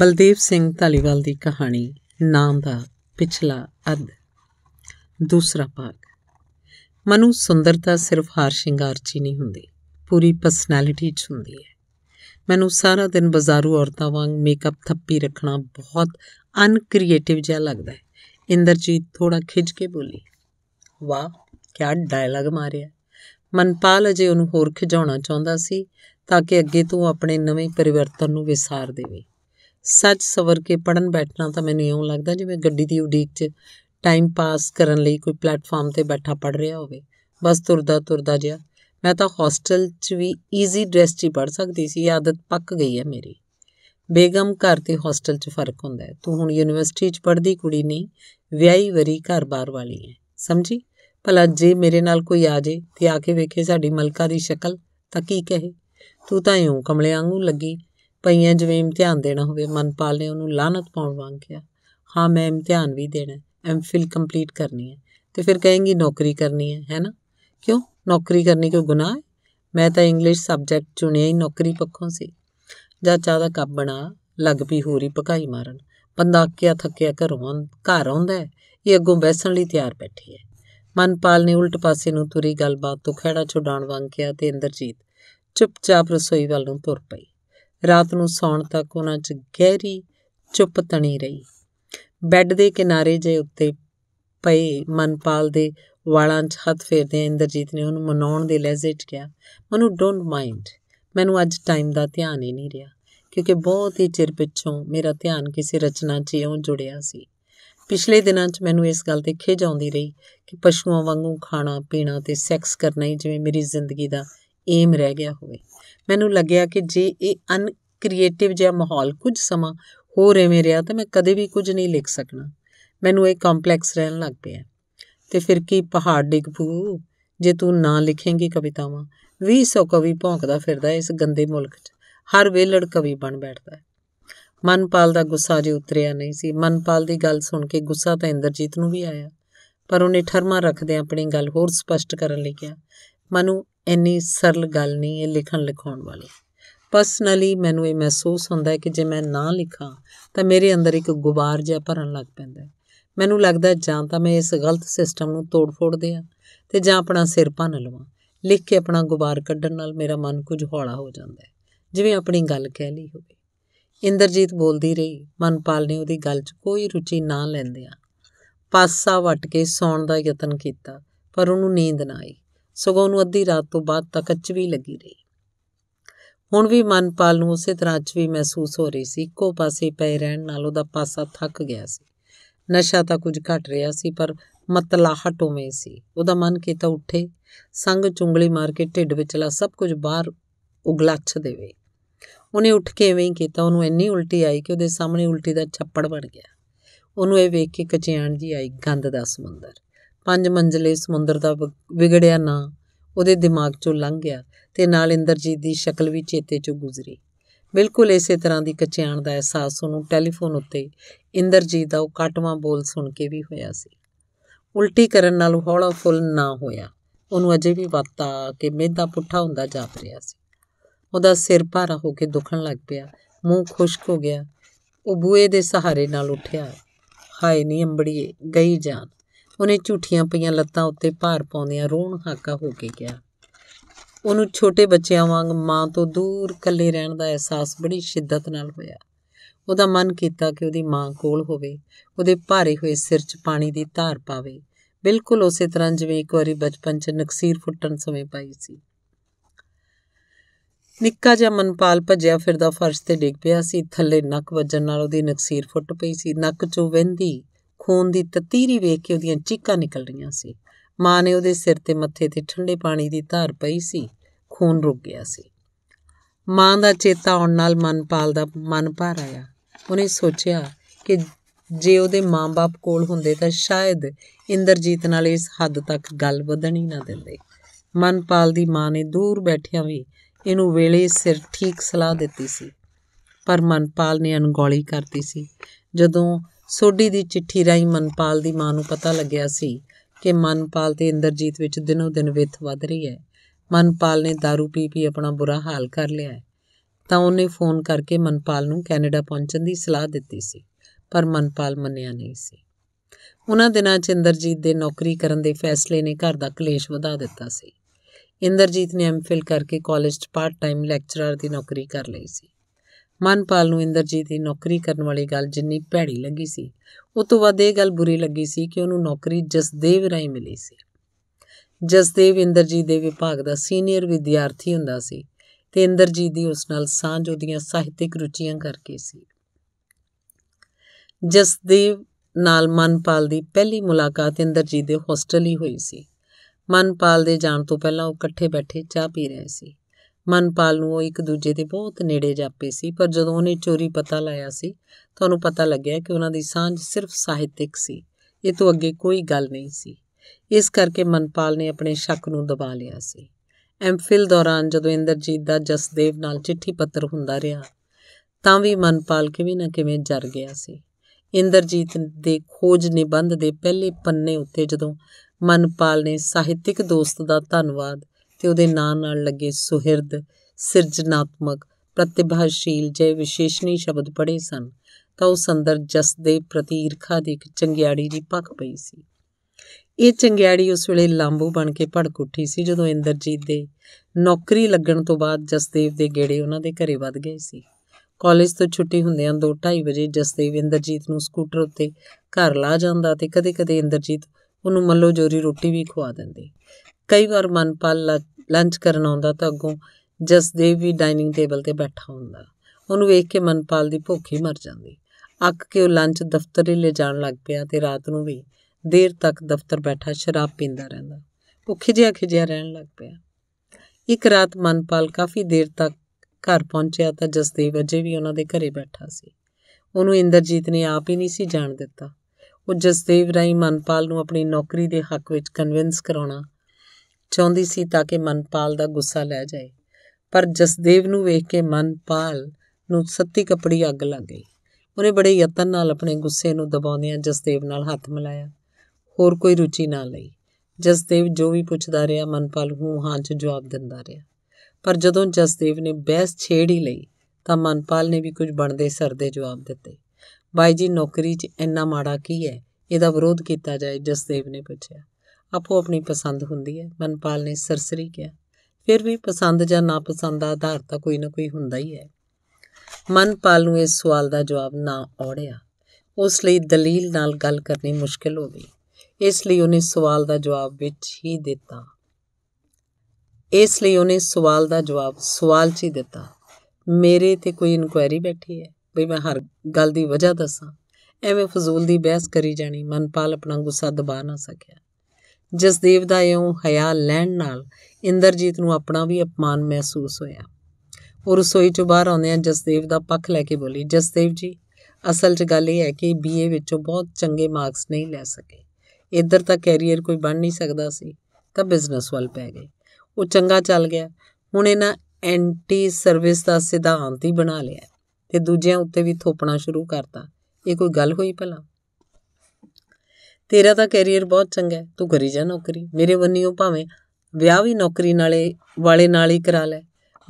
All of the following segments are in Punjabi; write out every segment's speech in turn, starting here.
ਬਲਦੇਵ ਸਿੰਘ ਧਾਲੀਵਾਲ ਦੀ ਕਹਾਣੀ ਨਾਮ ਦਾ ਪਿਛਲਾ ਅੱਧ ਦੂਸਰਾ ਭਾਗ ਮਨੂ ਸੁੰਦਰਤਾ ਸਿਰਫ ਹਾਰ ਸ਼ਿੰਗਾਰ 'ਚ ਨਹੀਂ ਹੁੰਦੀ ਪੂਰੀ ਪਰਸਨੈਲਿਟੀ 'ਚ ਹੁੰਦੀ ਹੈ ਮੈਨੂੰ ਸਾਰਾ ਦਿਨ ਬਾਜ਼ਾਰੂ ਔਰਤਾਂ ਵਾਂਗ ਮੇਕਅਪ ਥੱਪੀ ਰੱਖਣਾ ਬਹੁਤ ਅਨਕ੍ਰੀਏਟਿਵ ਜਿਹਾ ਲੱਗਦਾ ਹੈ ਇੰਦਰਜੀਤ ਥੋੜਾ ਖਿੱਚ ਕੇ ਬੋਲੀ ਵਾਹ ਕੀ ਡਾਇਲੌਗ ਮਾਰਿਆ ਮਨਪਾਲ ਅਜੇ ਉਹਨੂੰ ਹੋਰ ਖਿਜਾਉਣਾ ਚਾਹੁੰਦਾ ਸੀ ਤਾਂ ਕਿ ਅੱਗੇ ਤੋਂ ਆਪਣੇ ਨਵੇਂ ਪਰਿਵਰਤਨ ਨੂੰ ਵਿਸਾਰ ਦੇਵੇ ਸੱਚ ਸਵਰ ਕੇ ਪੜਨ ਬੈਠਣਾ ਤਾਂ ਮੈਨੂੰ ਇਉਂ ਲੱਗਦਾ ਜਿਵੇਂ ਗੱਡੀ ਦੀ ਉਡੀਕ 'ਚ ਟਾਈਮ ਪਾਸ ਕਰਨ ਲਈ ਕੋਈ ਪਲੇਟਫਾਰਮ ਤੇ ਬੈਠਾ ਪੜ ਰਿਹਾ ਹੋਵੇ ਬਸ ਤੁਰਦਾ ਤੁਰਦਾ ਜਿਆ ਮੈਂ ਤਾਂ ਹੋਸਟਲ 'ਚ ਵੀ ਈਜ਼ੀ ਡਰੈਸ 'ਚ ਪੜ ਸਕਦੀ ਸੀ ਆਦਤ ਪੱਕ ਗਈ ਹੈ ਮੇਰੀ ਬੇਗਮ ਘਰ ਤੇ ਹੋਸਟਲ 'ਚ ਫਰਕ ਹੁੰਦਾ ਹੈ ਤੂੰ ਹੁਣ ਯੂਨੀਵਰਸਿਟੀ 'ਚ ਪੜਦੀ ਕੁੜੀ ਨਹੀਂ ਵਿਆਹੀ ਵਰੀ ਘਰ-ਬਾਰ ਵਾਲੀ ਹੈ ਸਮਝੀ ਭਲਾ ਜੇ ਮੇਰੇ ਨਾਲ ਕੋਈ ਆ ਜੇ ਤੇ ਆ ਕੇ ਵੇਖੇ ਸਾਡੀ ਮਲਕਾ ਦੀ ਸ਼ਕਲ ਤਾਂ ਕੀ ਕਹੇ ਤੂੰ ਤਾਂ ਇਉਂ ਕਮਲੇ ਵਾਂਗੂ ਲੱਗੀ ਪਈਆਂ ਜਿਵੇਂ ਇਮਤਿਹਾਨ ਦੇਣਾ ਹੋਵੇ ਮਨਪਾਲ ਨੇ ਉਹਨੂੰ ਲਾਹਨਤ ਪਾਉਣ ਵਾਂਗ ਕਿਹਾ ਹਾਂ ਮੈਂ ਇਮਤਿਹਾਨ ਵੀ ਦੇਣਾ ਐਮ ਫਿਲ ਕੰਪਲੀਟ ਕਰਨੀ ਹੈ ਤੇ ਫਿਰ ਕਹੇਂਗੀ ਨੌਕਰੀ ਕਰਨੀ ਹੈ ਹੈਨਾ ਕਿਉਂ ਨੌਕਰੀ ਕਰਨੀ ਕੋਈ ਗੁਨਾਹ ਹੈ ਮੈਂ ਤਾਂ ਇੰਗਲਿਸ਼ ਸਬਜੈਕਟ ਚੁਣਿਆ ਹੀ ਨੌਕਰੀ ਪੱਖੋਂ ਸੀ ਜਾਂ ਚਾਹ ਦਾ ਕੱਪ ਬਣਾ ਲੱਗ ਪਈ ਹੋਰੀ ਪਕਾਈ ਮਾਰਨ ਬੰਦਾ ਕਿਆ ਥੱਕਿਆ ਘਰੋਂ ਘਰ ਆਉਂਦਾ ਹੈ ਇਹ ਅੱਗੋਂ ਬੈਸਣ ਲਈ ਤਿਆਰ ਬੈਠੀ ਹੈ ਮਨਪਾਲ ਨੇ ਉਲਟ ਪਾਸੇ ਨੂੰ ਤੁਰੀ ਗੱਲਬਾਤ ਤੋਂ ਖਿਹੜਾ ਛੁਡਾਉਣ ਵਾਂਗ ਕਿਹਾ ਤੇ ਇੰਦਰਜੀਤ ਚੁੱਪਚਾਪ ਰਸੋਈ ਵੱਲ ਨੂੰ ਤੁਰ ਪਈ ਰਾਤ ਨੂੰ ਸੌਣ ਤੱਕ ਉਹਨਾਂ 'ਚ ਗਹਿਰੀ ਚੁੱਪ ਤਣੀ ਰਹੀ ਬੈੱਡ ਦੇ ਕਿਨਾਰੇ ਜੇ ਉੱਤੇ ਪਏ ਮਨਪਾਲ ਦੇ ਵਾਲਾਂ 'ਚ ਹੱਥ ਫੇਰਦੇ ਇੰਦਰਜੀਤ ਨੇ ਉਹਨੂੰ ਮਨਾਉਣ ਦੇ ਲਹਿਜ਼ੇ 'ਚ ਕਿਹਾ ਮੈਨੂੰ ਡੋਨਟ ਮਾਈਂਡ ਮੈਨੂੰ ਅੱਜ ਟਾਈਮ ਦਾ ਧਿਆਨ ਹੀ ਨਹੀਂ ਰਿਹਾ ਕਿਉਂਕਿ ਬਹੁਤ ਹੀ ਚਿਰ ਪਿੱਛੋਂ ਮੇਰਾ ਧਿਆਨ ਕਿਸੇ ਰਚਨਾ 'ਚ ਇਉਂ ਜੁੜਿਆ ਸੀ ਪਿਛਲੇ ਦਿਨਾਂ 'ਚ ਮੈਨੂੰ ਇਸ ਗੱਲ ਤੇ ਖਿਝ ਆਉਂਦੀ ਰਹੀ ਕਿ ਪਸ਼ੂਆਂ ਵਾਂਗੂ ਖਾਣਾ ਪੀਣਾ ਤੇ ਸੈਕਸ ਕਰਨਾ ਹੀ ਜਿਵੇਂ ਮੇਰੀ ਜ਼ਿੰਦਗੀ ਦਾ ਏਮ ਰਹਿ ਗਿਆ ਹੋਵੇ ਮੈਨੂੰ ਲੱਗਿਆ ਕਿ ਜੇ ਇਹ ਅਨ ਕ੍ਰੀਏਟਿਵ ਜਿਹਾ ਮਾਹੌਲ ਕੁਝ ਸਮਾਂ ਹੋਰ ਐਵੇਂ ਰਿਹਾ ਤਾਂ ਮੈਂ ਕਦੇ ਵੀ ਕੁਝ ਨਹੀਂ ਲਿਖ ਸਕਣਾ ਮੈਨੂੰ ਇਹ ਕੰਪਲੈਕਸ ਰਹਿਣ ਲੱਗ ਪਿਆ ਤੇ ਫਿਰ ਕੀ ਪਹਾੜ ਡਿੱਗ ਪੂ ਜੇ ਤੂੰ ਨਾ ਲਿਖੇਂਗੀ ਕਵਿਤਾਵਾਂ 200 ਕਵੀ ਭੌਂਕਦਾ ਫਿਰਦਾ ਇਸ ਗੰਦੇ ਮੁਲਕ 'ਚ ਹਰ ਵੇਲੜ ਕਵੀ ਬਣ ਬੈਠਦਾ ਮਨਪਾਲ ਦਾ ਗੁੱਸਾ ਜੇ ਉਤਰਿਆ ਨਹੀਂ ਸੀ ਮਨਪਾਲ ਦੀ ਗੱਲ ਸੁਣ ਕੇ ਗੁੱਸਾ ਤਾਂ ਇੰਦਰਜੀਤ ਨੂੰ ਵੀ ਆਇਆ ਪਰ ਉਹਨੇ ਠਰਮਾ ਰੱਖਦੇ ਆਪਣੀ ਗੱਲ ਹੋਰ ਸਪਸ਼ਟ ਕਰਨ ਲਈ ਕਿਹਾ ਮਨੂੰ ਇੰਨੀ ਸਰਲ ਗੱਲ ਨਹੀਂ ਹੈ ਲਿਖਣ ਲਿਖਾਉਣ ਵਾਲੀ ਪਰਸਨਲੀ ਮੈਨੂੰ ਇਹ ਮਹਿਸੂਸ ਹੁੰਦਾ ਹੈ ਕਿ ਜੇ ਮੈਂ ਨਾ ਲਿਖਾਂ ਤਾਂ ਮੇਰੇ ਅੰਦਰ ਇੱਕ ਗੁਬਾਰ ਜਿਹਾ ਭਰਨ ਲੱਗ ਪੈਂਦਾ ਹੈ ਮੈਨੂੰ ਲੱਗਦਾ ਜਾਂ ਤਾਂ ਮੈਂ ਇਸ ਗਲਤ ਸਿਸਟਮ ਨੂੰ ਤੋੜ-ਫੋੜ ਦਿਆਂ ਤੇ ਜਾਂ ਆਪਣਾ ਸਿਰ ਭੰਨ ਲਵਾਂ ਲਿਖ ਕੇ ਆਪਣਾ ਗੁਬਾਰ ਕੱਢਣ ਨਾਲ ਮੇਰਾ ਮਨ ਕੁਝ ਹੌਲਾ ਹੋ ਜਾਂਦਾ ਹੈ ਜਿਵੇਂ ਆਪਣੀ ਗੱਲ ਕਹਿ ਲਈ ਹੋਵੇ ਇੰਦਰਜੀਤ ਬੋਲਦੀ ਰਹੀ ਮਨਪਾਲ ਨੇ ਉਹਦੀ ਗੱਲ 'ਚ ਕੋਈ ਰੁਚੀ ਨਾ ਲੈਂਦਿਆਂ ਪਾਸਾ ਵਟ ਕੇ ਸੌਣ ਦਾ ਯਤਨ ਕੀਤਾ ਪਰ ਉਹਨੂੰ ਨੀਂਦ ਨਾ ਆਈ ਸਗੋਂ ਉਹਨੂੰ ਅੱਧੀ ਰਾਤ ਤੋਂ ਬਾਅਦ ਤੱਕ ਅਚਵੀ ਲੱਗੀ ਰਹੀ ਹੁਣ ਵੀ ਮਨਪਾਲ ਨੂੰ ਉਸੇ ਤਰ੍ਹਾਂ ਅਚਵੀ ਮਹਿਸੂਸ ਹੋ ਰਹੀ ਸੀ ਇੱਕੋ ਪਾਸੇ ਪਏ ਰਹਿਣ ਨਾਲ ਉਹਦਾ ਪਾਸਾ ਥੱਕ ਗਿਆ ਸੀ ਨਸ਼ਾ ਤਾਂ ਕੁਝ ਘਟ ਰਿਹਾ ਸੀ ਪਰ ਮਤਲਾਹਟ ਉਵੇਂ ਸੀ ਉਹਦਾ ਮਨ ਕੀਤਾ ਉੱਠੇ ਸੰਗ ਚੁੰਗਲੀ ਮਾਰ ਕੇ ਢਿੱਡ ਵਿੱਚਲਾ ਸਭ ਕੁਝ ਬਾਹਰ ਉਗਲਾਛ ਦੇਵੇ ਉਹਨੇ ਉੱਠ ਕੇ ਐਵੇਂ ਕੀਤਾ ਉਹਨੂੰ ਇੰਨੀ ਉਲਟੀ ਆਈ ਕਿ ਉਹਦੇ ਸਾਹਮਣੇ ਉਲਟੀ ਦਾ ਛੱਪੜ ਬਣ ਗਿਆ ਉਹਨੂੰ ਇਹ ਵੇਖ ਕੇ ਕਚਿਆਣ ਜੀ ਆਈ ਗੰਦ ਦਾ ਸਮੁੰਦਰ ਪੰਜ ਮੰਜ਼ਲੇ ਸਮੁੰਦਰ ਦਾ ਵਿਗੜਿਆ ਨਾ ਉਹਦੇ ਦਿਮਾਗ 'ਚੋਂ ਲੰਘ ਗਿਆ ਤੇ ਨਾਲ ਇੰਦਰਜੀਤ ਦੀ ਸ਼ਕਲ ਵੀ ਚੇਤੇ 'ਚੋਂ ਗੁਜ਼ਰੀ ਬਿਲਕੁਲ ਇਸੇ ਤਰ੍ਹਾਂ ਦੀ ਕਚਿਆਣ ਦਾ ਅਹਿਸਾਸ ਉਹਨੂੰ ਟੈਲੀਫੋਨ ਉੱਤੇ ਇੰਦਰਜੀਤ ਦਾ ਉਹ ਕਟਵਾ ਬੋਲ ਸੁਣ ਕੇ ਵੀ ਹੋਇਆ ਸੀ ਉਲਟੀ ਕਰਨ ਨਾਲ ਹੌਲਾ ਫੁੱਲ ਨਾ ਹੋਇਆ ਉਹਨੂੰ ਅਜੇ ਵੀ ਵਾਤਾ ਕਿ ਮੇਦਾ ਪੁੱਠਾ ਹੁੰਦਾ ਜਾਪ ਰਿਹਾ ਸੀ ਉਹਦਾ ਸਿਰ ਭਾਰਾ ਹੋ ਕੇ ਦੁਖਣ ਲੱਗ ਪਿਆ ਮੂੰਹ ਖੁਸ਼ਕ ਹੋ ਗਿਆ ਉਹ ਬੂਏ ਦੇ ਸਹਾਰੇ ਨਾਲ ਉੱਠਿਆ ਹਾਏ ਨੀ ਅੰਬੜੀਏ ਗਈ ਜਾਨ ਉਹਨੇ ਝੂਠੀਆਂ ਪਈਆਂ ਲੱਤਾਂ ਉੱਤੇ ਭਾਰ ਪਾਉਂਦਿਆਂ ਰੋਣ ਹਾਕਾ ਹੋ ਕੇ ਗਿਆ ਉਹਨੂੰ ਛੋਟੇ ਬੱਚਿਆਂ ਵਾਂਗ ਮਾਂ ਤੋਂ ਦੂਰ ਇਕੱਲੇ ਰਹਿਣ ਦਾ ਅਹਿਸਾਸ ਬੜੀ ਸ਼ਿੱਦਤ ਨਾਲ ਹੋਇਆ ਉਹਦਾ ਮਨ ਕੀਤਾ ਕਿ ਉਹਦੀ ਮਾਂ ਕੋਲ ਹੋਵੇ ਉਹਦੇ ਭਾਰੇ ਹੋਏ ਸਿਰ 'ਚ ਪਾਣੀ ਦੀ ਧਾਰ ਪਾਵੇ ਬਿਲਕੁਲ ਉਸੇ ਤਰ੍ਹਾਂ ਜਿਵੇਂ ਇੱਕ ਵਾਰੀ ਬਚਪਨ 'ਚ ਨਕਸੀਰ ਫੁੱਟਣ ਸਮੇਂ ਪਾਈ ਸੀ ਨਿੱਕਾ ਜਿਹਾ ਮਨਪਾਲ ਭੱਜਿਆ ਫਿਰਦਾ ਫਰਸ਼ ਤੇ ਡਿੱਗ ਪਿਆ ਸੀ ਥੱਲੇ ਨੱਕ ਵੱਜਣ ਨਾਲ ਉਹਦੀ ਨਕਸੀਰ ਫੁੱਟ ਪਈ ਸੀ ਨੱਕ 'ਚੋਂ ਵਹਿੰਦੀ ਖੂਨ ਦੀ ਤਤੀਰੀ ਵੇਖ ਕੇ ਉਹਦੀਆਂ ਚੀਕਾਂ ਨਿਕਲ ਰਹੀਆਂ ਸੀ ਮਾਂ ਨੇ ਉਹਦੇ ਸਿਰ ਤੇ ਮੱਥੇ ਤੇ ਠੰਡੇ ਪਾਣੀ ਦੀ ਧਾਰ ਪਈ ਸੀ ਖੂਨ ਰੁਕ ਗਿਆ ਸੀ ਮਾਂ ਦਾ ਚੇਤਾ ਆਉਣ ਨਾਲ ਮਨਪਾਲ ਦਾ ਮਨ ਭਰ ਆਇਆ ਉਹਨੇ ਸੋਚਿਆ ਕਿ ਜੇ ਉਹਦੇ ਮਾਂ-ਬਾਪ ਕੋਲ ਹੁੰਦੇ ਤਾਂ ਸ਼ਾਇਦ ਇੰਦਰਜੀਤ ਨਾਲ ਇਸ ਹੱਦ ਤੱਕ ਗੱਲ ਵਧਣ ਹੀ ਨਾ ਦਿੰਦੇ ਮਨਪਾਲ ਦੀ ਮਾਂ ਨੇ ਦੂਰ ਬੈਠਿਆਂ ਵੀ ਇਹਨੂੰ ਵੇਲੇ ਸਿਰ ਠੀਕ ਸਲਾਹ ਦਿੱਤੀ ਸੀ ਪਰ ਮਨਪਾਲ ਨੇ ਅਣਗੌਲੀ ਕਰਤੀ ਸੀ ਜਦੋਂ ਸੋਢੀ ਦੀ ਚਿੱਠੀ ਰਾਹੀਂ ਮਨਪਾਲ ਦੀ ਮਾਂ ਨੂੰ ਪਤਾ ਲੱਗਿਆ ਸੀ ਕਿ ਮਨਪਾਲ ਤੇ ਇੰਦਰਜੀਤ ਵਿੱਚ ਦਿਨੋ ਦਿਨ ਵਿਥ ਵੱਧ ਰਹੀ ਹੈ ਮਨਪਾਲ ਨੇ दारू ਪੀ ਪੀ ਆਪਣਾ ਬੁਰਾ ਹਾਲ ਕਰ ਲਿਆ ਹੈ ਤਾਂ ਉਹਨੇ ਫੋਨ ਕਰਕੇ ਮਨਪਾਲ ਨੂੰ ਕੈਨੇਡਾ ਪਹੁੰਚਣ ਦੀ ਸਲਾਹ ਦਿੱਤੀ ਸੀ ਪਰ ਮਨਪਾਲ ਮੰਨਿਆ ਨਹੀਂ ਸੀ ਉਹਨਾਂ ਦਿਨਾਂ 'ਚ ਇੰਦਰਜੀਤ ਦੇ ਨੌਕਰੀ ਕਰਨ ਦੇ ਫੈਸਲੇ ਨੇ ਘਰ ਦਾ ਕਲੇਸ਼ ਵਧਾ ਦਿੱਤਾ ਸੀ ਇੰਦਰਜੀਤ ਨੇ ਐਮਫਿਲ ਕਰਕੇ ਕਾਲਜ 'ਚ ਪਾਰਟ ਟਾਈਮ ਲੈਕਚਰਰ ਦੀ ਨੌਕਰੀ ਕਰ ਲਈ ਸੀ ਮਨਪਾਲ ਨੂੰ ਇੰਦਰਜੀਤ ਦੀ ਨੌਕਰੀ ਕਰਨ ਵਾਲੀ ਗੱਲ ਜਿੰਨੀ ਭੈੜੀ ਲੱਗੀ ਸੀ ਉਸ ਤੋਂ ਵੱਧ ਇਹ ਗੱਲ ਬੁਰੀ ਲੱਗੀ ਸੀ ਕਿ ਉਹਨੂੰ ਨੌਕਰੀ ਜਸਦੇਵ ਰਾਹੀਂ ਮਿਲੀ ਸੀ ਜਸਦੇਵ ਇੰਦਰਜੀਤ ਦੇ ਵਿਭਾਗ ਦਾ ਸੀਨੀਅਰ ਵਿਦਿਆਰਥੀ ਹੁੰਦਾ ਸੀ ਤੇ ਇੰਦਰਜੀਤ ਦੀ ਉਸ ਨਾਲ ਸਾਂਝ ਉਹਦੀਆਂ ਸਾਹਿਤਿਕ ਰੁਚੀਆਂ ਕਰਕੇ ਸੀ ਜਸਦੇਵ ਨਾਲ ਮਨਪਾਲ ਦੀ ਪਹਿਲੀ ਮੁਲਾਕਾਤ ਇੰਦਰਜੀਤ ਦੇ ਹੋਸਟਲ ਹੀ ਹੋਈ ਸੀ ਮਨਪਾਲ ਦੇ ਜਾਣ ਤੋਂ ਪਹਿਲਾਂ ਉਹ ਇਕੱਠੇ ਬੈਠੇ ਚਾਹ ਪੀ ਰਹੇ ਸੀ ਮਨਪਾਲ ਨੂੰ ਉਹ ਇੱਕ ਦੂਜੇ ਦੇ ਬਹੁਤ ਨੇੜੇ ਜਾਪੇ ਸੀ ਪਰ ਜਦੋਂ ਉਹਨੇ ਚੋਰੀ ਪਤਾ ਲਾਇਆ ਸੀ ਤਾਂ ਉਹਨੂੰ ਪਤਾ ਲੱਗਿਆ ਕਿ ਉਹਨਾਂ ਦੀ ਸਾਂਝ ਸਿਰਫ ਸਾਹਿਤਿਕ ਸੀ ਇਹ ਤੋਂ ਅੱਗੇ ਕੋਈ ਗੱਲ ਨਹੀਂ ਸੀ ਇਸ ਕਰਕੇ ਮਨਪਾਲ ਨੇ ਆਪਣੇ ਸ਼ੱਕ ਨੂੰ ਦਬਾ ਲਿਆ ਸੀ ਐਮਫਿਲ ਦੌਰਾਨ ਜਦੋਂ ਇੰਦਰਜੀਤ ਦਾ ਜਸਦੇਵ ਨਾਲ ਚਿੱਠੀ ਪੱਤਰ ਹੁੰਦਾ ਰਿਹਾ ਤਾਂ ਵੀ ਮਨਪਾਲ ਕਿਵੇਂ ਨਾ ਕਿਵੇਂ ਜਰ ਗਿਆ ਸੀ ਇੰਦਰਜੀਤ ਦੇ ਖੋਜ ਨਿਬੰਧ ਦੇ ਪਹਿਲੇ ਪੰਨੇ ਉੱਤੇ ਜਦੋਂ ਮਨਪਾਲ ਨੇ ਸਾਹਿਤਿਕ ਦੋਸਤ ਦਾ ਧੰਨਵਾਦ ਤੇ ਉਹਦੇ ਨਾਂ ਨਾਲ ਲੱਗੇ ਸੁਹਿਰਦ ਸਿਰਜਣਾਤਮਕ ਪ੍ਰਤਿਭਾਸ਼ੀਲ ਜੇ ਵਿਸ਼ੇਸ਼ਣੀ ਸ਼ਬਦ ਪੜੇ ਸਨ ਤਾਂ ਉਸ ਅੰਦਰ ਜਸ ਦੇ ਪ੍ਰਤੀ ਈਰਖਾ ਦੀ ਇੱਕ ਚੰਗਿਆੜੀ ਦੀ ਭਖ ਪਈ ਸੀ ਇਹ ਚੰਗਿਆੜੀ ਉਸ ਵੇਲੇ ਲਾਂਬੂ ਬਣ ਕੇ ਭੜਕ ਉੱਠੀ ਸੀ ਜਦੋਂ ਇੰਦਰਜੀਤ ਦੇ ਨੌਕਰੀ ਲੱਗਣ ਤੋਂ ਬਾਅਦ ਜਸਦੇਵ ਦੇ ਗੇੜੇ ਉਹਨਾਂ ਦੇ ਘਰੇ ਵੱਧ ਗਏ ਸੀ ਕਾਲਜ ਤੋਂ ਛੁੱਟੀ ਹੁੰਦਿਆਂ 2:30 ਵਜੇ ਜਸਦੇਵ ਇੰਦਰਜੀਤ ਨੂੰ ਸਕੂਟਰ ਉੱਤੇ ਘਰ ਲਾ ਜਾਂਦਾ ਤੇ ਕਦੇ-ਕਦੇ ਇੰਦਰਜੀਤ ਉਹਨੂੰ ਮੱਲੋ ਜੋਰੀ ਰੋਟੀ ਵੀ ਖਵਾ ਦਿੰਦੀ ਕਈ ਵਾਰ ਮਨਪਾਲ ਲੰਚ ਕਰਨ ਆਉਂਦਾ ਤਾਂ ਅੱਗੋਂ ਜਸਦੇਵ ਵੀ ਡਾਈਨਿੰਗ ਟੇਬਲ ਤੇ ਬੈਠਾ ਹੁੰਦਾ ਉਹਨੂੰ ਵੇਖ ਕੇ ਮਨਪਾਲ ਦੀ ਭੁੱਖ ਹੀ ਮਰ ਜਾਂਦੀ ਅੱਕ ਕੇ ਉਹ ਲੰਚ ਦਫ਼ਤਰ ਹੀ ਲੈ ਜਾਣ ਲੱਗ ਪਿਆ ਤੇ ਰਾਤ ਨੂੰ ਵੀ ਦੇਰ ਤੱਕ ਦਫ਼ਤਰ ਬੈਠਾ ਸ਼ਰਾਬ ਪੀਂਦਾ ਰਹਿੰਦਾ ਉਹ ਜਿਹਾ ਖਿਜਿਆ ਰਹਿਣ ਲੱਗ ਪਿਆ ਇੱਕ ਰਾਤ ਮਨਪਾਲ ਕਾਫੀ ਦੇਰ ਤੱਕ ਘਰ ਪਹੁੰਚਿਆ ਤਾਂ ਜਸਦੇਵ ਅਜੇ ਵੀ ਉਹਨਾਂ ਦੇ ਘਰੇ ਬੈਠਾ ਸੀ ਉਹਨੂੰ ਇੰਦਰਜੀਤ ਨੇ ਆਪ ਹੀ ਨਹੀਂ ਸੀ ਜਾਣ ਦਿੱਤਾ ਉਹ ਜਸਦੇਵ ਰਾਈ ਮਨਪਾਲ ਨੂੰ ਆਪਣੀ ਨੌਕਰੀ ਦੇ ਹੱਕ ਵਿੱਚ ਕਨਵਿੰਸ ਕਰਾਉਣਾ ਚਾਹੁੰਦੀ ਸੀ ਤਾਂ ਕਿ ਮਨਪਾਲ ਦਾ ਗੁੱਸਾ ਲੈ ਜਾਏ ਪਰ ਜਸਦੇਵ ਨੂੰ ਵੇਖ ਕੇ ਮਨਪਾਲ ਨੂੰ ਸੱਤੀ ਕਪੜੀ ਅੱਗ ਲੱਗ ਗਈ ਉਹਨੇ ਬੜੇ ਯਤਨ ਨਾਲ ਆਪਣੇ ਗੁੱਸੇ ਨੂੰ ਦਬਾਉਂਦਿਆਂ ਜਸਦੇਵ ਨਾਲ ਹੱਥ ਮਿਲਾਇਆ ਹੋਰ ਕੋਈ ਰੁਚੀ ਨਾ ਲਈ ਜਸਦੇਵ ਜੋ ਵੀ ਪੁੱਛਦਾ ਰਿਹਾ ਮਨਪਾਲ ਹੂੰ ਹਾਂ 'ਚ ਜਵਾਬ ਦਿੰਦਾ ਰਿਹਾ ਪਰ ਜਦੋਂ ਜਸਦੇਵ ਨੇ ਬਹਿਸ ਛੇੜ ਹੀ ਲਈ ਤਾਂ ਮਨਪਾਲ ਨੇ ਵੀ ਕੁਝ ਬਣਦੇ ਸਰਦੇ ਜਵਾਬ ਦਿੱਤੇ ਬਾਈ ਜੀ ਨੌਕਰੀ 'ਚ ਇੰਨਾ ਮਾੜਾ ਕੀ ਹੈ ਇਹਦਾ ਵਿਰੋਧ ਕੀਤਾ ਜਾਏ ਜਸਦੇਵ ਨੇ ਪੁੱਛਿਆ ਆਪੋ ਆਪਣੀ ਪਸੰਦ ਹੁੰਦੀ ਹੈ ਮਨਪਾਲ ਨੇ ਸਰਸਰੀ ਕਿਹਾ ਫਿਰ ਵੀ ਪਸੰਦ ਜਾਂ ਨਾ ਪਸੰਦ ਦਾ ਆਧਾਰ ਤਾਂ ਕੋਈ ਨਾ ਕੋਈ ਹੁੰਦਾ ਹੀ ਹੈ ਮਨਪਾਲ ਨੂੰ ਇਸ ਸਵਾਲ ਦਾ ਜਵਾਬ ਨਾ ਔੜਿਆ ਉਸ ਲਈ ਦਲੀਲ ਨਾਲ ਗੱਲ ਕਰਨੀ ਮੁਸ਼ਕਲ ਹੋ ਗਈ ਇਸ ਲਈ ਉਹਨੇ ਸਵਾਲ ਦਾ ਜਵਾਬ ਵਿੱਚ ਹੀ ਦਿੱਤਾ ਇਸ ਲਈ ਉਹਨੇ ਸਵਾਲ ਦਾ ਜਵਾਬ ਸਵਾਲ 'ਚ ਹੀ ਦਿੱਤਾ ਮੇਰੇ ਤੇ ਕੋਈ ਇਨਕੁਆਇਰੀ ਬੈਠੀ ਹੈ ਵੀ ਮੈਂ ਹਰ ਗੱਲ ਦੀ ਵਜ੍ਹਾ ਦੱਸਾਂ ਐਵੇਂ ਫਜ਼ੂਲ ਦੀ ਬਹਿਸ ਕਰੀ ਜਾਣੀ ਮਨਪਾਲ ਆਪਣਾ ਗੁੱਸਾ ਦਬਾ ਨਾ ਸਕਿਆ ਜਸਦੇਵ ਦਾ ਇਉਂ ਹਿਆ ਲੈਣ ਨਾਲ ਇੰਦਰਜੀਤ ਨੂੰ ਆਪਣਾ ਵੀ ਅਪਮਾਨ ਮਹਿਸੂਸ ਹੋਇਆ ਉਹ ਰਸੋਈ ਤੋਂ ਬਾਹਰ ਆਉਂਦਿਆਂ ਜਸਦੇਵ ਦਾ ਪੱਖ ਲੈ ਕੇ ਬੋਲੀ ਜਸਦੇਵ ਜੀ ਅਸਲ 'ਚ ਗੱਲ ਇਹ ਹੈ ਕਿ ਬੀਏ ਵਿੱਚੋਂ ਬਹੁਤ ਚੰਗੇ ਮਾਰਕਸ ਨਹੀਂ ਲੈ ਸਕੇ ਇੱਧਰ ਤਾਂ ਕੈਰੀਅਰ ਕੋਈ ਬਣ ਨਹੀਂ ਸਕਦਾ ਸੀ ਤਾਂ ਬਿਜ਼ਨਸ ਵੱਲ ਪੈ ਗਏ ਉਹ ਚੰਗਾ ਚੱਲ ਗਿਆ ਹੁਣ ਇਹਨਾਂ ਐਂਟੀ ਸਰਵਿਸ ਦਾ ਸਿਧਾਂਤ ਹੀ ਬਣਾ ਲਿਆ ਤੇ ਦੂਜਿਆਂ ਉੱਤੇ ਵੀ ਥੋਪਣਾ ਸ਼ੁਰੂ ਕਰਤਾ ਇਹ ਕੋਈ ਗੱਲ ਹੋਈ ਭਲਾ ਤੇਰਾ ਤਾਂ ਕੈਰੀਅਰ ਬਹੁਤ ਚੰਗਾ ਹੈ ਤੂੰ ਕਰੀ ਜਾ ਨੌਕਰੀ ਮੇਰੇ ਵੰਨੀ ਉਹ ਭਾਵੇਂ ਵਿਆਹ ਵੀ ਨੌਕਰੀ ਨਾਲੇ ਵਾਲੇ ਨਾਲ ਹੀ ਕਰਾ ਲੈ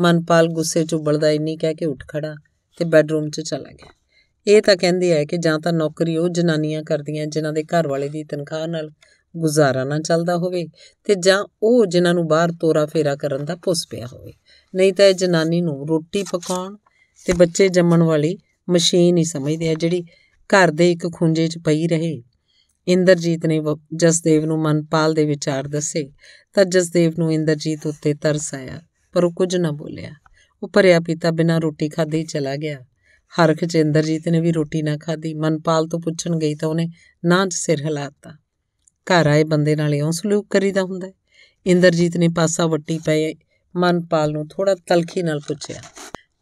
ਮਨਪਾਲ ਗੁੱਸੇ 'ਚ ਉਬਲਦਾ ਇੰਨੀ ਕਹਿ ਕੇ ਉੱਠ ਖੜਾ ਤੇ ਬੈੱਡਰੂਮ 'ਚ ਚਲਾ ਗਿਆ ਇਹ ਤਾਂ ਕਹਿੰਦੀ ਹੈ ਕਿ ਜਾਂ ਤਾਂ ਨੌਕਰੀ ਉਹ ਜਨਾਨੀਆਂ ਕਰਦੀਆਂ ਜਿਨ੍ਹਾਂ ਦੇ ਘਰ ਵਾਲੇ ਦੀ ਤਨਖਾਹ ਨਾਲ ਗੁਜ਼ਾਰਾ ਨਾ ਚੱਲਦਾ ਹੋਵੇ ਤੇ ਜਾਂ ਉਹ ਜਿਨ੍ਹਾਂ ਨੂੰ ਬਾਹਰ ਤੋਰਾ ਫੇਰਾ ਕਰਨ ਦਾ ਪੁੱਸ ਪਿਆ ਹੋਵੇ ਨਹੀਂ ਤਾਂ ਇਹ ਜਨਾਨੀ ਨੂੰ ਰੋਟੀ ਪਕਾਉਣ ਤੇ ਬੱਚੇ ਜੰਮਣ ਵਾਲੀ ਮਸ਼ੀਨ ਹੀ ਸਮਝਦੇ ਆ ਜਿਹੜੀ ਘਰ ਦੇ ਇੱਕ ਖੁੰਝੇ 'ਚ ਪਈ ਰਹੇ ਇੰਦਰਜੀਤ ਨੇ ਜਸਦੇਵ ਨੂੰ ਮਨਪਾਲ ਦੇ ਵਿਚਾਰ ਦੱਸੇ ਤਾਂ ਜਸਦੇਵ ਨੂੰ ਇੰਦਰਜੀਤ ਉੱਤੇ ਤਰਸ ਆਇਆ ਪਰ ਉਹ ਕੁਝ ਨਾ ਬੋਲਿਆ ਉਹ ਭਰਿਆ ਪੀਤਾ ਬਿਨਾਂ ਰੋਟੀ ਖਾਦੇ ਹੀ ਚਲਾ ਗਿਆ ਹਰਖ ਚ ਇੰਦਰਜੀਤ ਨੇ ਵੀ ਰੋਟੀ ਨਾ ਖਾਦੀ ਮਨਪਾਲ ਤੋਂ ਪੁੱਛਣ ਗਈ ਤਾਂ ਉਹਨੇ ਨਾਂ ਚ ਸਿਰ ਹਿਲਾਤਾ ਘਰ ਆਏ ਬੰਦੇ ਨਾਲ ਇਉਂ ਸਲੂਕ ਕਰੀਦਾ ਹੁੰਦਾ ਹੈ ਇੰਦਰਜੀਤ ਨੇ ਪਾਸਾ ਵੱਟੀ ਪਏ ਮਨਪਾਲ ਨੂੰ ਥੋੜਾ ਤਲਖੀ ਨਾਲ ਪੁੱਛਿਆ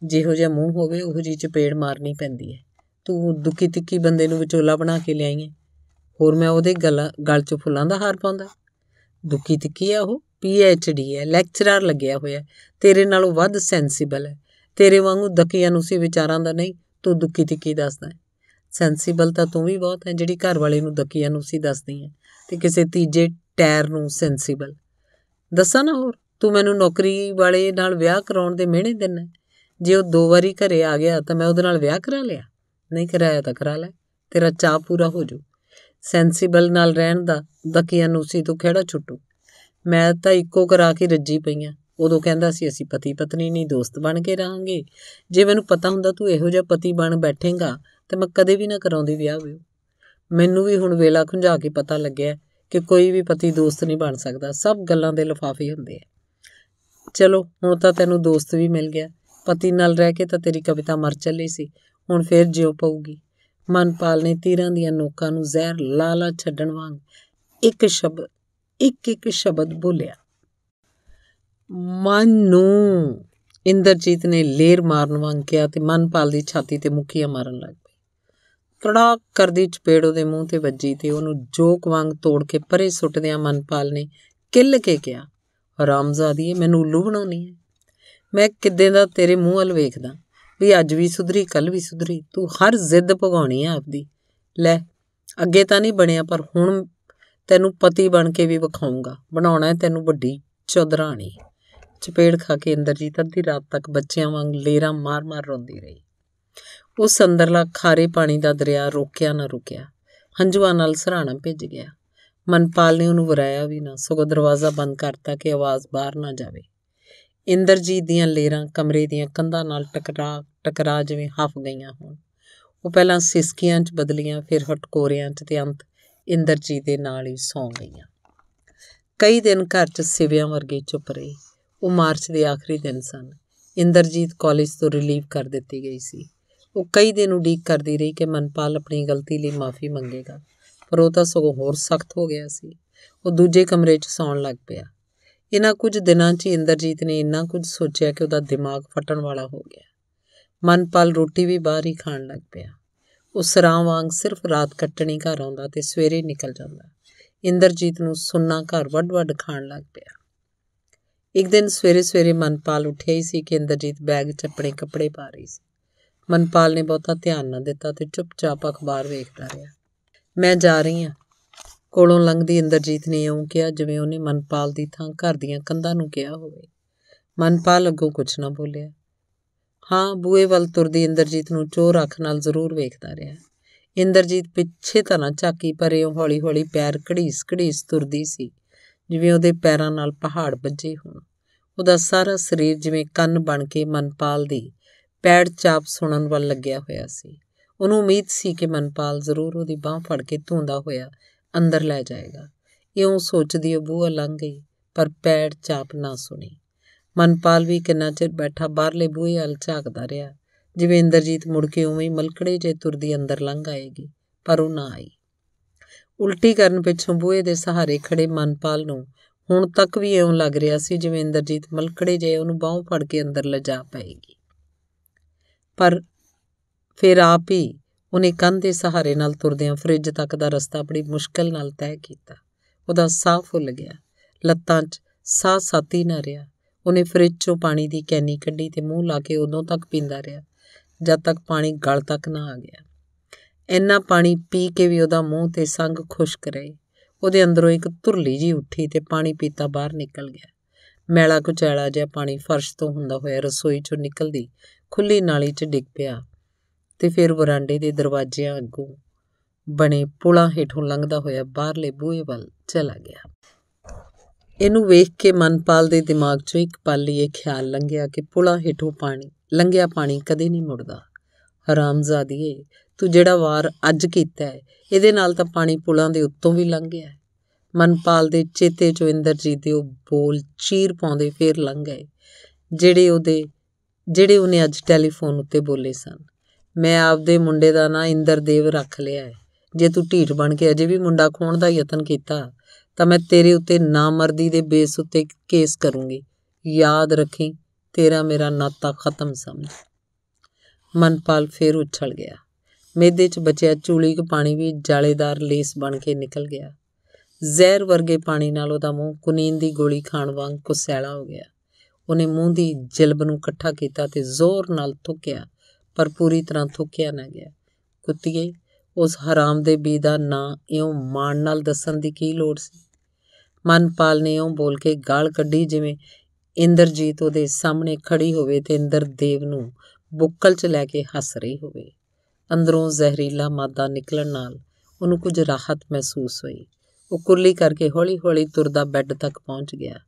ਜਿਹੋ ਜਿਹਾ ਮੂੰਹ ਹੋਵੇ ਉਹ ਜੀ ਚਪੇੜ ਮਾਰਨੀ ਪੈਂਦੀ ਹੈ ਤੂੰ ਦੁਖੀ ਤਿੱਕੀ ਬੰਦੇ ਨੂੰ ਵਿਚੋਲਾ ਬਣਾ ਕੇ ਲਿਆਈਂ ਹੋਰ ਮੈਂ ਉਹਦੇ ਗਲ ਗਲ 'ਚ ਫੁੱਲਾਂ ਦਾ ਹਾਰ ਪਾਉਂਦਾ ਦੁਖੀ ਤਿੱਕੀ ਆ ਉਹ ਪੀ ਐਚ ਡੀ ਹੈ ਲੈਕਚਰਰ ਲੱਗਿਆ ਹੋਇਆ ਤੇਰੇ ਨਾਲੋਂ ਵੱਧ ਸੈਂਸੀਬਲ ਹੈ ਤੇਰੇ ਵਾਂਗੂ ਦਕੀਆਂ ਨੂੰ ਸੀ ਵਿਚਾਰਾਂ ਦਾ ਨਹੀਂ ਤੂੰ ਦੁਖੀ ਤਿੱਕੀ ਦੱਸਦਾ ਸੈਂਸੀਬਲ ਤਾਂ ਤੂੰ ਵੀ ਬਹੁਤ ਹੈ ਜਿਹੜੀ ਘਰ ਵਾਲੇ ਨੂੰ ਦਕੀਆਂ ਨੂੰ ਸੀ ਦੱਸਦੀ ਹੈ ਤੇ ਕਿਸੇ ਤੀਜੇ ਟੈਰ ਨੂੰ ਸੈਂਸੀਬਲ ਦੱਸਾਂ ਨਾ ਹੋਰ ਤੂੰ ਮੈਨੂੰ ਨੌਕਰੀ ਵਾਲੇ ਨਾਲ ਵਿਆਹ ਕਰਾਉਣ ਦੇ ਮਿਹਣੇ ਦਿੰਨਾ ਜੇ ਉਹ ਦੋ ਵਾਰੀ ਘਰੇ ਆ ਗਿਆ ਤਾਂ ਮੈਂ ਉਹਦੇ ਨਾਲ ਵਿਆਹ ਕਰਾ ਲਿਆ ਨਹੀਂ ਕਰਾਇਆ ਤਾਂ ਕਰਾ ਲੈ ਤੇਰਾ ਚਾਹ ਪੂਰਾ ਹੋ ਜਾਊ ਸੈਂਸੀਬਲ ਨਾਲ ਰਹਿਣ ਦਾ ਨੂੰ ਸੀ ਤੂੰ ਕਿਹੜਾ ਛੁੱਟੂ ਮੈਂ ਤਾਂ ਇੱਕੋ ਕਰਾ ਕੇ ਰੱਜੀ ਪਈਆਂ ਉਦੋਂ ਕਹਿੰਦਾ ਸੀ ਅਸੀਂ ਪਤੀ ਪਤਨੀ ਨਹੀਂ ਦੋਸਤ ਬਣ ਕੇ ਰਹਾਂਗੇ ਜੇ ਮੈਨੂੰ ਪਤਾ ਹੁੰਦਾ ਤੂੰ ਇਹੋ ਜਿਹਾ ਪਤੀ ਬਣ ਬੈਠੇਗਾ ਤੇ ਮੈਂ ਕਦੇ ਵੀ ਨਾ ਕਰਾਉਂਦੀ ਵਿਆਹ ਵੀ ਮੈਨੂੰ ਵੀ ਹੁਣ ਵੇਲਾ ਖੁੰਝਾ ਕੇ ਪਤਾ ਲੱਗਿਆ ਕਿ ਕੋਈ ਵੀ ਪਤੀ ਦੋਸਤ ਨਹੀਂ ਬਣ ਸਕਦਾ ਸਭ ਗੱਲਾਂ ਦੇ ਲਫਾਫੇ ਹੁੰਦੇ ਆ ਚਲੋ ਹੁਣ ਤਾਂ ਤੈਨੂੰ ਦੋਸਤ ਵੀ ਮਿਲ ਗਿਆ ਪਤੀ ਨਾਲ ਰਹਿ ਕੇ ਤਾਂ ਤੇਰੀ ਕਵਿਤਾ ਮਰ ਚੱਲੀ ਸੀ ਹੁਣ ਫੇਰ ਜਿਉ ਪਊਗੀ ਮਨਪਾਲ ਨੇ ਤੀਰਾਂ ਦੀਆਂ ਨੋਕਾਂ ਨੂੰ ਜ਼ਹਿਰ ਲਾਲਾ ਛੱਡਣ ਵਾਂਗ ਇੱਕ ਸ਼ਬਦ ਇੱਕ ਇੱਕ ਸ਼ਬਦ ਬੋਲਿਆ ਮਨ ਨੂੰ ਇੰਦਰਜੀਤ ਨੇ ਲੇਰ ਮਾਰਨ ਵਾਂਗ ਕਿਹਾ ਤੇ ਮਨਪਾਲ ਦੀ ਛਾਤੀ ਤੇ ਮੁਖੀਆ ਮਾਰਨ ਲੱਗ ਪਈ ਤੜਾਕ ਕਰਦੀ ਚਪੇੜ ਉਹਦੇ ਮੂੰਹ ਤੇ ਵੱਜੀ ਤੇ ਉਹਨੂੰ ਜੋਕ ਵਾਂਗ ਤੋੜ ਕੇ ਪਰੇ ਸੁੱਟਦਿਆਂ ਮਨਪਾਲ ਨੇ ਕਿੱਲ ਕੇ ਕਿਹਾ ਰਾਮਜ਼ਾਦੀ ਮੈਨੂੰ ਉੱਲੂ ਬਣਾਉਣੀ ਹੈ ਮੈਂ ਕਿੱਦੇ ਦਾ ਤੇਰੇ ਮੂੰਹ ਵੱਲ ਵੇਖਦਾ ਵੀ ਅੱਜ ਵੀ ਸੁਧਰੀ ਕੱਲ ਵੀ ਸੁਧਰੀ ਤੂੰ ਹਰ ਜ਼ਿੱਦ ਭਗਾਉਣੀ ਆ ਆਪਦੀ ਲੈ ਅੱਗੇ ਤਾਂ ਨਹੀਂ ਬਣਿਆ ਪਰ ਹੁਣ ਤੈਨੂੰ ਪਤੀ ਬਣ ਕੇ ਵੀ ਵਿਖਾਉਂਗਾ ਬਣਾਉਣਾ ਹੈ ਤੈਨੂੰ ਵੱਡੀ ਚੌਧਰਾਣੀ ਚਪੇੜ ਖਾ ਕੇ ਇੰਦਰਜੀਤ ਅੱਧੀ ਰਾਤ ਤੱਕ ਬੱਚਿਆਂ ਵਾਂਗ ਲੇਰਾ ਮਾਰ-ਮਾਰ ਰੋਂਦੀ ਰਹੀ ਉਸ ਅੰਦਰਲਾ ਖਾਰੇ ਪਾਣੀ ਦਾ ਦਰਿਆ ਰੋਕਿਆ ਨਾ ਰੁਕਿਆ ਹੰਝੂਆਂ ਨਾਲ ਸਰਾਣਾ ਭਿੱਜ ਗਿਆ ਮਨਪਾਲ ਨੇ ਉਹਨੂੰ ਵਰਾਇਆ ਵੀ ਨਾ ਸਗੋਂ ਦਰਵਾਜ਼ਾ ਬੰਦ ਕਰਤਾ ਕਿ ਆਵਾਜ਼ ਬਾਹਰ ਨਾ ਜਾਵੇ ਇੰਦਰਜੀਤ ਦੀਆਂ ਲੇਰਾਂ ਕਮਰੇ ਦੀਆਂ ਕੰਧਾਂ ਨਾਲ ਟਕਰਾ ਟਕਰਾ ਜਿਵੇਂ ਹਫ ਗਈਆਂ ਹੋਣ ਉਹ ਪਹਿਲਾਂ ਸਿਸਕੀਆਂ 'ਚ ਬਦਲੀਆਂ ਫਿਰ ਹਟਕੋਰੀਆਂ 'ਚ ਤੇ ਅੰਤ ਇੰਦਰਜੀਤ ਦੇ ਨਾਲ ਹੀ ਸੌਂ ਗਈਆਂ ਕਈ ਦਿਨ ਘਰ 'ਚ ਸਿਵਿਆਂ ਵਰਗੀ ਚੁੱਪ ਰਹੀ ਉਹ ਮਾਰਚ ਦੇ ਆਖਰੀ ਦਿਨ ਸਨ ਇੰਦਰਜੀਤ ਕਾਲਜ ਤੋਂ ਰਿਲੀਵ ਕਰ ਦਿੱਤੀ ਗਈ ਸੀ ਉਹ ਕਈ ਦਿਨ ਉਡੀਕ ਕਰਦੀ ਰਹੀ ਕਿ ਮਨਪਾਲ ਆਪਣੀ ਗਲਤੀ ਲਈ ਮਾਫੀ ਮੰਗੇਗਾ ਪਰ ਉਹ ਤਾਂ ਸਗੋਂ ਹੋਰ ਸਖਤ ਹੋ ਗਿਆ ਸੀ ਉਹ ਦੂਜੇ ਕਮਰੇ 'ਚ ਸੌਣ ਲੱਗ ਪਿਆ ਇਹਨਾਂ ਕੁਝ ਦਿਨਾਂ 'ਚ ਇੰਦਰਜੀਤ ਨੇ ਇੰਨਾ ਕੁਝ ਸੋਚਿਆ ਕਿ ਉਹਦਾ ਦਿਮਾਗ ਫਟਣ ਵਾਲਾ ਹੋ ਗਿਆ ਮਨਪਾਲ ਰੋਟੀ ਵੀ ਬਾਹਰ ਹੀ ਖਾਣ ਲੱਗ ਪਿਆ ਉਹ ਸਰਾਂ ਵਾਂਗ ਸਿਰਫ ਰਾਤ ਕੱਟਣੀ ਘਰ ਆਉਂਦਾ ਤੇ ਸਵੇਰੇ ਨਿਕਲ ਜਾਂਦਾ ਇੰਦਰਜੀਤ ਨੂੰ ਸੁੰਨਾ ਘਰ ਵੱਡ-ਵੱਡ ਖਾਣ ਲੱਗ ਪਿਆ ਇੱਕ ਦਿਨ ਸਵੇਰੇ-ਸਵੇਰੇ ਮਨਪਾਲ ਉੱਠਿਆ ਹੀ ਸੀ ਕਿ ਇੰਦਰਜੀਤ ਬੈਗ 'ਚ ਆਪਣੇ ਕੱਪੜੇ ਪਾ ਰਹੀ ਸੀ ਮਨਪਾਲ ਨੇ ਬਹੁਤਾ ਧਿਆਨ ਨਾ ਦਿੱਤਾ ਤੇ ਚੁੱਪਚਾਪ ਅਖਬਾਰ ਵੇਖਦਾ ਰਿਹਾ ਮੈਂ ਜਾ ਰਹੀ ਹਾਂ ਕੋਲੋਂ ਲੰਘਦੀ ਇੰਦਰਜੀਤ ਨੇ ਓਂ ਕਿਹਾ ਜਿਵੇਂ ਉਹਨੇ ਮਨਪਾਲ ਦੀ ਥਾਂ ਘਰ ਦੀਆਂ ਕੰਧਾਂ ਨੂੰ ਕਿਹਾ ਹੋਵੇ ਮਨਪਾਲ ਅੱਗੋਂ ਕੁਝ ਨਾ ਬੋਲਿਆ ਹਾਂ ਬੂਏ ਵੱਲ ਤੁਰਦੀ ਇੰਦਰਜੀਤ ਨੂੰ ਚੋਰ ਅੱਖ ਨਾਲ ਜ਼ਰੂਰ ਵੇਖਦਾ ਰਿਹਾ ਇੰਦਰਜੀਤ ਪਿੱਛੇ ਤਾਂ ਨਾ ਝਾਕੀ ਪਰ ਇਉਂ ਹੌਲੀ-ਹੌਲੀ ਪੈਰ ਘੜੀਸ ਘੜੀਸ ਤੁਰਦੀ ਸੀ ਜਿਵੇਂ ਉਹਦੇ ਪੈਰਾਂ ਨਾਲ ਪਹਾੜ ਵੱਜੇ ਹੋਣ ਉਹਦਾ ਸਾਰਾ ਸਰੀਰ ਜਿਵੇਂ ਕੰਨ ਬਣ ਕੇ ਮਨਪਾਲ ਦੀ ਪੈੜ ਚਾਪ ਸੁਣਨ ਵੱਲ ਲੱਗਿਆ ਹੋਇਆ ਸੀ ਉਹਨੂੰ ਉਮੀਦ ਸੀ ਕਿ ਮਨਪਾਲ ਜ਼ਰੂਰ ਉਹਦੀ ਬਾਹ ਫੜ ਕੇ ਧੁੰਦਾ ਹੋਇਆ ਅੰਦਰ ਲੈ ਜਾਏਗਾ ਇਉਂ ਸੋਚਦੀ ਉਹ ਬੂਹਾ ਲੰਘ ਗਈ ਪਰ ਪੈੜ ਚਾਪ ਨਾ ਸੁਣੀ ਮਨਪਾਲ ਵੀ ਕਿੰਨਾ ਚਿਰ ਬੈਠਾ ਬਾਹਰਲੇ ਬੂਹੇ ਹਲ ਝਾਕਦਾ ਰਿਹਾ ਜਿਵੇਂ ਇੰਦਰਜੀਤ ਮੁੜ ਕੇ ਉਵੇਂ ਹੀ ਮਲਕੜੇ ਜੇ ਤੁਰਦੀ ਅੰਦਰ ਲੰਘ ਆਏਗੀ ਪਰ ਉਹ ਨਾ ਆਈ ਉਲਟੀ ਕਰਨ ਪਿੱਛੋਂ ਬੂਹੇ ਦੇ ਸਹਾਰੇ ਖੜੇ ਮਨਪਾਲ ਨੂੰ ਹੁਣ ਤੱਕ ਵੀ ਇਉਂ ਲੱਗ ਰਿਹਾ ਸੀ ਜਿਵੇਂ ਇੰਦਰਜੀਤ ਮਲਕੜੇ ਜੇ ਉਹਨੂੰ ਬਾਹੋਂ ਫੜ ਕੇ ਅੰਦਰ ਲਿਜਾ ਪਾਏਗੀ ਪਰ ਫਿਰ ਆਪ ਹੀ ਉਹਨੇ ਕੰਧ ਦੇ ਸਹਾਰੇ ਨਾਲ ਤੁਰਦਿਆਂ ਫ੍ਰਿਜ ਤੱਕ ਦਾ ਰਸਤਾ ਬੜੀ ਮੁਸ਼ਕਲ ਨਾਲ ਤੈਅ ਕੀਤਾ ਉਹਦਾ ਸਾਹ ਫੁੱਲ ਗਿਆ ਲੱਤਾਂ 'ਚ ਸਾਹ ਸਾਤੀ ਨਾ ਰਿਹਾ ਉਹਨੇ ਫ੍ਰਿਜ 'ਚੋਂ ਪਾਣੀ ਦੀ ਕੈਨੀ ਕੱਢੀ ਤੇ ਮੂੰਹ ਲਾ ਕੇ ਉਦੋਂ ਤੱਕ ਪੀਂਦਾ ਰਿਹਾ ਜਦ ਤੱਕ ਪਾਣੀ ਗਲ ਤੱਕ ਨਾ ਆ ਗਿਆ ਇੰਨਾ ਪਾਣੀ ਪੀ ਕੇ ਵੀ ਉਹਦਾ ਮੂੰਹ ਤੇ ਸੰਗ ਖੁਸ਼ਕ ਰਹੇ ਉਹਦੇ ਅੰਦਰੋਂ ਇੱਕ ਧੁਰਲੀ ਜੀ ਉੱਠੀ ਤੇ ਪਾਣੀ ਪੀਤਾ ਬਾਹਰ ਨਿਕਲ ਗਿਆ ਮੈਲਾ ਕੁਚੈਲਾ ਜਿਹਾ ਪਾਣੀ ਫਰਸ਼ ਤੋਂ ਹੁੰਦਾ ਹੋਇਆ ਰਸੋਈ 'ਚੋਂ ਨਿਕਲਦੀ ਖੁੱਲੀ ਨਾਲੀ 'ਚ ਡਿੱਗ ਪਿਆ ਤੇ ਫਿਰ ਵਰਾਂਡੇ ਦੇ ਦਰਵਾਜ਼ਿਆਂ ਅੱਗੋਂ ਬਣੇ ਪੁਲਾਂ ਹੇਠੋਂ ਲੰਘਦਾ ਹੋਇਆ ਬਾਹਰਲੇ ਬੂਹੇ ਵੱਲ ਚਲਾ ਗਿਆ ਇਹਨੂੰ ਵੇਖ ਕੇ ਮਨਪਾਲ ਦੇ ਦਿਮਾਗ 'ਚੋਂ ਇੱਕ ਪਲ ਲਈ ਇਹ ਖਿਆਲ ਲੰਘਿਆ ਕਿ ਪੁਲਾਂ ਹੇਠੋਂ ਪਾਣੀ ਲੰਘਿਆ ਪਾਣੀ ਕਦੇ ਨਹੀਂ ਮੁੜਦਾ ਹਰਾਮਜ਼ਾਦੀਏ ਤੂੰ ਜਿਹੜਾ ਵਾਰ ਅੱਜ ਕੀਤਾ ਹੈ ਇਹਦੇ ਨਾਲ ਤਾਂ ਪਾਣੀ ਪੁਲਾਂ ਦੇ ਉੱਤੋਂ ਵੀ ਲੰਘ ਗਿਆ ਮਨਪਾਲ ਦੇ ਚੇਤੇ 'ਚੋਂ ਇੰਦਰਜੀਤ ਦੇ ਉਹ ਬੋਲ ਚੀਰ ਪਾਉਂਦੇ ਫੇਰ ਲੰਘ ਗਏ ਜਿਹੜੇ ਉਹਦੇ ਜਿਹੜੇ ਉਹਨੇ ਅੱਜ ਟੈਲੀਫੋਨ ਉੱਤੇ ਬੋਲੇ ਸਨ ਮੈਂ ਆਪਦੇ ਮੁੰਡੇ ਦਾ ਨਾਂ ਇੰਦਰਦੇਵ ਰੱਖ ਲਿਆ ਹੈ ਜੇ ਤੂੰ ਢੀਠ ਬਣ ਕੇ ਅਜੇ ਵੀ ਮੁੰਡਾ ਖੋਣ ਦਾ ਯਤਨ ਕੀਤਾ ਤਾਂ ਮੈਂ ਤੇਰੇ ਉੱਤੇ ਨਾਮਰਦੀ ਦੇ ਬੇਸ ਉੱਤੇ ਕੇਸ ਕਰੂੰਗੀ ਯਾਦ ਰੱਖੀ ਤੇਰਾ ਮੇਰਾ ਨਾਤਾ ਖਤਮ ਸਮਝ ਮਨਪਾਲ ਫੇਰ ਉੱਛਲ ਗਿਆ ਮੇਦੇ 'ਚ ਬਚਿਆ ਚੂਲੀ ਕ ਪਾਣੀ ਵੀ ਜਾਲੇਦਾਰ ਲੇਸ ਬਣ ਕੇ ਨਿਕਲ ਗਿਆ ਜ਼ਹਿਰ ਵਰਗੇ ਪਾਣੀ ਨਾਲ ਉਹਦਾ ਮੂੰਹ ਕੁਨੀਨ ਦੀ ਗੋਲੀ ਖਾਣ ਵਾਂਗ ਕੁਸੈਲਾ ਹੋ ਗਿਆ ਉਹਨੇ ਮੂੰਹ ਦੀ ਜਲਬ ਨੂੰ ਇਕੱਠਾ ਕੀਤਾ ਤੇ ਜ਼ੋਰ ਨਾਲ ਥੁੱਕਿਆ ਪਰ ਪੂਰੀ ਤਰ੍ਹਾਂ ਥੁੱਕਿਆ ਨਾ ਗਿਆ ਕੁੱਤੀਏ ਉਸ ਹਰਾਮ ਦੇ ਬੀ ਦਾ ਨਾਂ ਇਉਂ ਮਾਣ ਨਾਲ ਦੱਸਣ ਦੀ ਕੀ ਲੋੜ ਸੀ ਮਨਪਾਲ ਨੇ ਉਹ ਬੋਲ ਕੇ ਗਾਲ ਕੱਢੀ ਜਿਵੇਂ ਇੰਦਰਜੀਤ ਉਹਦੇ ਸਾਹਮਣੇ ਖੜੀ ਹੋਵੇ ਤੇ ਇੰਦਰਦੇਵ ਨੂੰ ਬੁੱਕਲ 'ਚ ਲੈ ਕੇ ਹੱਸ ਰਹੀ ਹੋਵੇ ਅੰਦਰੋਂ ਜ਼ਹਿਰੀਲਾ ਮਾਦਾ ਨਿਕਲਣ ਨਾਲ ਉਹਨੂੰ ਕੁਝ ਰਾਹਤ ਮਹਿਸੂਸ ਹੋਈ ਉਹ ਕੁਰਲੀ ਕਰਕੇ ਹੌਲੀ-ਹੌਲੀ ਤੁਰਦਾ ਬੈੱਡ ਤੱਕ ਪਹੁੰਚ ਗਿਆ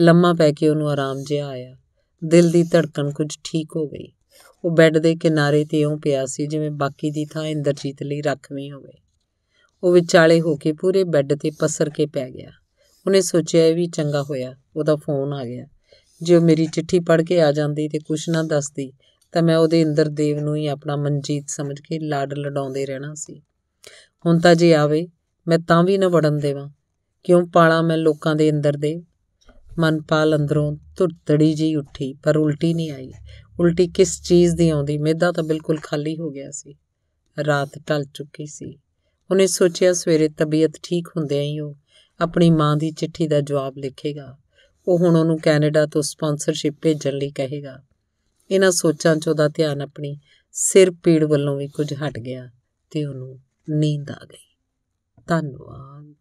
ਲੰਮਾ ਪੈ ਕੇ ਉਹਨੂੰ ਆਰਾਮ ਜਿਹਾ ਆਇਆ ਦਿਲ ਦੀ ਧੜਕਣ ਕੁਝ ਠੀਕ ਹੋ ਗਈ ਉਹ ਬੈੱਡ ਦੇ ਕਿਨਾਰੇ ਤੇ ਉਹ ਪਿਆ ਸੀ ਜਿਵੇਂ ਬਾਕੀ ਦੀ ਥਾਂ ਇੰਦਰਜੀਤ ਲਈ ਰੱਖਵੀਂ ਹੋਵੇ ਉਹ ਵਿਚਾਲੇ ਹੋ ਕੇ ਪੂਰੇ ਬੈੱਡ ਤੇ ਪਸਰ ਕੇ ਪੈ ਗਿਆ ਉਹਨੇ ਸੋਚਿਆ ਇਹ ਵੀ ਚੰਗਾ ਹੋਇਆ ਉਹਦਾ ਫੋਨ ਆ ਗਿਆ ਜੇ ਉਹ ਮੇਰੀ ਚਿੱਠੀ ਪੜ੍ਹ ਕੇ ਆ ਜਾਂਦੀ ਤੇ ਕੁਛ ਨਾ ਦੱਸਦੀ ਤਾਂ ਮੈਂ ਉਹਦੇ ਇੰਦਰਦੇਵ ਦੇਵ ਨੂੰ ਹੀ ਆਪਣਾ ਮਨਜੀਤ ਸਮਝ ਕੇ ਲਾਡ ਲਡਾਉਂਦੇ ਰਹਿਣਾ ਸੀ ਹੁਣ ਤਾਂ ਜੇ ਆਵੇ ਮੈਂ ਤਾਂ ਵੀ ਨਾ ਵੜਨ ਦੇਵਾਂ ਕਿਉਂ ਪਾਲਾਂ ਮੈਂ ਲੋਕਾਂ ਦੇ ਇੰਦਰਦੇਵ ਦੇ ਮਨਪਾਲ ਅੰਦਰੋਂ ਤੁਰਤੜੀ ਜੀ ਉੱਠੀ ਪਰ ਉਲਟੀ ਨਹੀਂ ਆਈ ਉਲਟੀ ਕਿਸ ਚੀਜ਼ ਦੀ ਆਉਂਦੀ ਮੇਦਾ ਤਾਂ ਬਿਲਕੁਲ ਖਾਲੀ ਹੋ ਗਿਆ ਸੀ ਰਾਤ ਢਲ ਚੁੱਕੀ ਸੀ ਉਹਨੇ ਸੋਚਿਆ ਸਵੇਰੇ ਤਬੀਅਤ ਠੀਕ ਹੁੰਦਿਆਂ ਹੀ ਉਹ ਆਪਣੀ ਮਾਂ ਦੀ ਚਿੱਠੀ ਦਾ ਜਵਾਬ ਲਿਖੇਗਾ ਉਹ ਹੁਣ ਉਹਨੂੰ ਕੈਨੇਡਾ ਤੋਂ ਸਪਾਂਸਰਸ਼ਿਪ ਭੇਜਣ ਲਈ ਕਹੇਗਾ ਇਹਨਾਂ ਸੋਚਾਂ 'ਚ ਉਹਦਾ ਧਿਆਨ ਆਪਣੀ ਸਿਰ ਪੀੜ ਵੱਲੋਂ ਵੀ ਕੁਝ ਹਟ ਗਿਆ ਤੇ ਉਹਨੂੰ ਨੀਂਦ ਆ ਗਈ ਧੰਨਵਾਦ